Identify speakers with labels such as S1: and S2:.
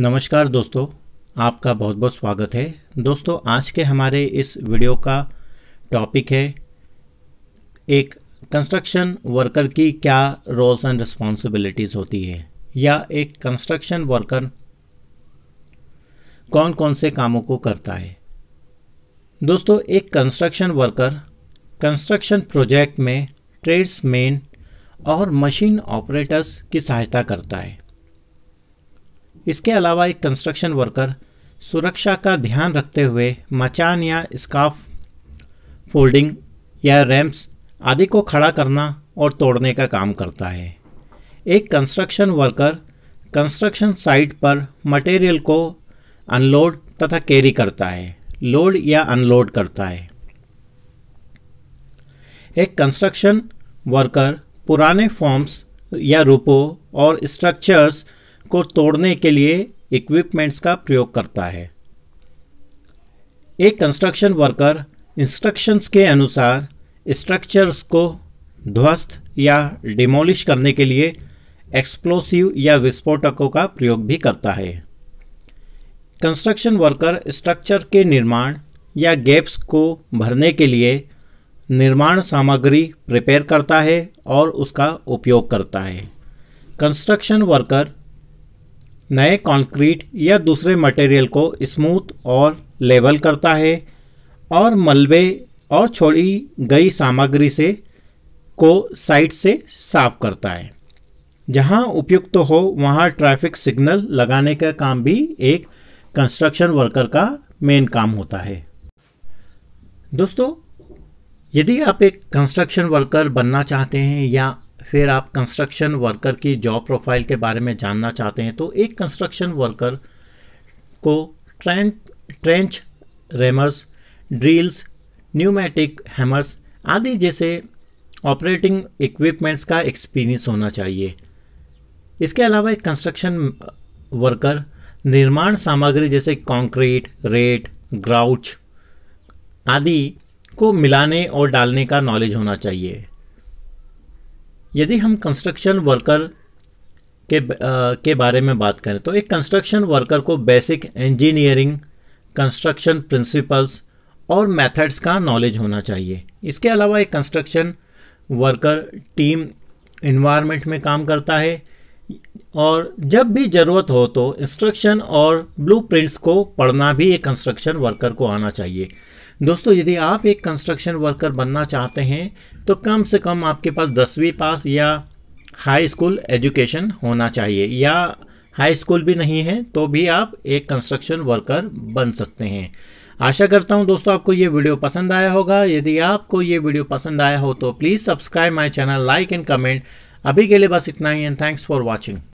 S1: नमस्कार दोस्तों आपका बहुत बहुत स्वागत है दोस्तों आज के हमारे इस वीडियो का टॉपिक है एक कंस्ट्रक्शन वर्कर की क्या रोल्स एंड रिस्पॉन्सिबिलिटीज़ होती है या एक कंस्ट्रक्शन वर्कर कौन कौन से कामों को करता है दोस्तों एक कंस्ट्रक्शन वर्कर कंस्ट्रक्शन प्रोजेक्ट में ट्रेड्समैन और मशीन ऑपरेटर्स की सहायता करता है इसके अलावा एक कंस्ट्रक्शन वर्कर सुरक्षा का ध्यान रखते हुए मचान या स्काफ फोल्डिंग या रैम्प्स आदि को खड़ा करना और तोड़ने का काम करता है एक कंस्ट्रक्शन वर्कर कंस्ट्रक्शन साइट पर मटेरियल को अनलोड तथा कैरी करता है लोड या अनलोड करता है एक कंस्ट्रक्शन वर्कर पुराने फॉर्म्स या रूपों और स्ट्रक्चर्स को तोड़ने के लिए इक्विपमेंट्स का प्रयोग करता है एक कंस्ट्रक्शन वर्कर इंस्ट्रक्शंस के अनुसार स्ट्रक्चर्स को ध्वस्त या डिमोलिश करने के लिए एक्सप्लोसिव या विस्फोटकों का प्रयोग भी करता है कंस्ट्रक्शन वर्कर स्ट्रक्चर के निर्माण या गैप्स को भरने के लिए निर्माण सामग्री प्रिपेयर करता है और उसका उपयोग करता है कंस्ट्रक्शन वर्कर नए कंक्रीट या दूसरे मटेरियल को स्मूथ और लेवल करता है और मलबे और छोड़ी गई सामग्री से को साइट से साफ करता है जहां उपयुक्त तो हो वहां ट्रैफिक सिग्नल लगाने का काम भी एक कंस्ट्रक्शन वर्कर का मेन काम होता है दोस्तों यदि आप एक कंस्ट्रक्शन वर्कर बनना चाहते हैं या फिर आप कंस्ट्रक्शन वर्कर की जॉब प्रोफाइल के बारे में जानना चाहते हैं तो एक कंस्ट्रक्शन वर्कर को trench trench rammers drills pneumatic hammers आदि जैसे ऑपरेटिंग इक्विपमेंट्स का एक्सपीरियंस होना चाहिए इसके अलावा एक कंस्ट्रक्शन वर्कर निर्माण सामग्री जैसे कंक्रीट रेट ग्राउच आदि को मिलाने और डालने का नॉलेज होना चाहिए यदि हम कंस्ट्रक्शन वर्कर के आ, के बारे में बात करें तो एक कंस्ट्रक्शन वर्कर को बेसिक इंजीनियरिंग कंस्ट्रक्शन प्रिंसिपल्स और मेथड्स का नॉलेज होना चाहिए इसके अलावा एक कंस्ट्रक्शन वर्कर टीम इन्वायरमेंट में काम करता है और जब भी ज़रूरत हो तो इंस्ट्रक्शन और ब्लू को पढ़ना भी एक कंस्ट्रक्शन वर्कर को आना चाहिए दोस्तों यदि आप एक कंस्ट्रक्शन वर्कर बनना चाहते हैं तो कम से कम आपके पास दसवीं पास या हाई स्कूल एजुकेशन होना चाहिए या हाई स्कूल भी नहीं है तो भी आप एक कंस्ट्रक्शन वर्कर बन सकते हैं आशा करता हूं दोस्तों आपको ये वीडियो पसंद आया होगा यदि आपको ये वीडियो पसंद आया हो तो please subscribe my channel like and comment अभी के लिए बस इतना ही एंड थैंक्स फॉर वॉचिंग